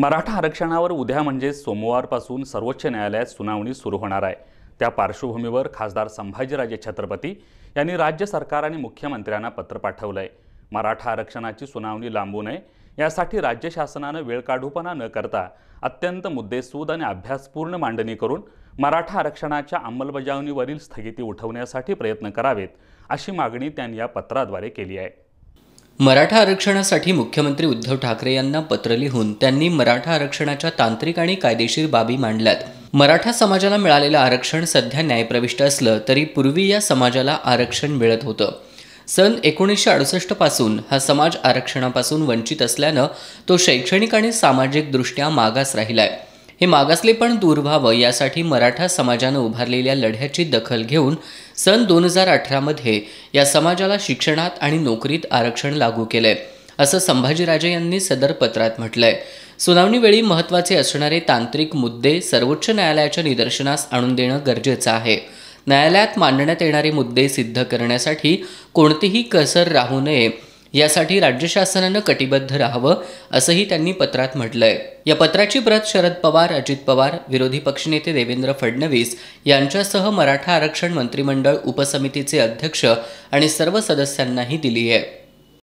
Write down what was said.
मराठा आरक्षणावर उद्या म्हणजे सोमवारपासून सर्वोच्च न्यायालयात सुनावणी सुरू होणार आहे त्या पार्श्वभूमीवर खासदार संभाजीराजे छत्रपती यांनी राज्य सरकार आणि मुख्यमंत्र्यांना पत्र पाठवलं आहे मराठा आरक्षणाची सुनावणी लांबू नये यासाठी राज्य शासनानं वेळ काढूपणा न करता अत्यंत मुद्देसूद आणि अभ्यासपूर्ण मांडणी करून मराठा आरक्षणाच्या अंमलबजावणीवरील स्थगिती उठवण्यासाठी प्रयत्न करावेत अशी मागणी त्यांनी या पत्राद्वारे केली आहे मराठा आरक्षणासाठी मुख्यमंत्री उद्धव ठाकरे यांना पत्र लिहून त्यांनी मराठा आरक्षणाच्या तांत्रिक आणि कायदेशीर बाबी मांडल्यात मराठा समाजाला मिळालेलं आरक्षण सध्या न्यायप्रविष्ट असलं तरी पूर्वी या समाजाला आरक्षण मिळत होतं सन एकोणीसशे पासून हा समाज आरक्षणापासून वंचित असल्यानं तो शैक्षणिक आणि सामाजिकदृष्ट्या मागास राहिला आहे हे मागासलेपण दूर व्हावं यासाठी मराठा समाजानं उभारलेल्या लढ्याची दखल घेऊन सन दोन हजार अठरामध्ये या समाजाला शिक्षणात आणि नोकरीत आरक्षण लागू केलंय असं संभाजीराजे यांनी सदर पत्रात म्हटलंय सुनावणीवेळी महत्त्वाचे असणारे तांत्रिक मुद्दे सर्वोच्च न्यायालयाच्या निदर्शनास आणून देणं गरजेचं आहे न्यायालयात मांडण्यात येणारे मुद्दे सिद्ध करण्यासाठी कोणतीही कसर राहू नये यासाठी राज्य शासनानं कटिबद्ध राहावं असंही त्यांनी पत्रात म्हटलंय या पत्राची प्रत शरद पवार अजित पवार विरोधी पक्षनेते देवेंद्र फडणवीस यांच्यासह मराठा आरक्षण मंत्रिमंडळ उपसमितीचे अध्यक्ष आणि सर्व सदस्यांनाही दिली आहे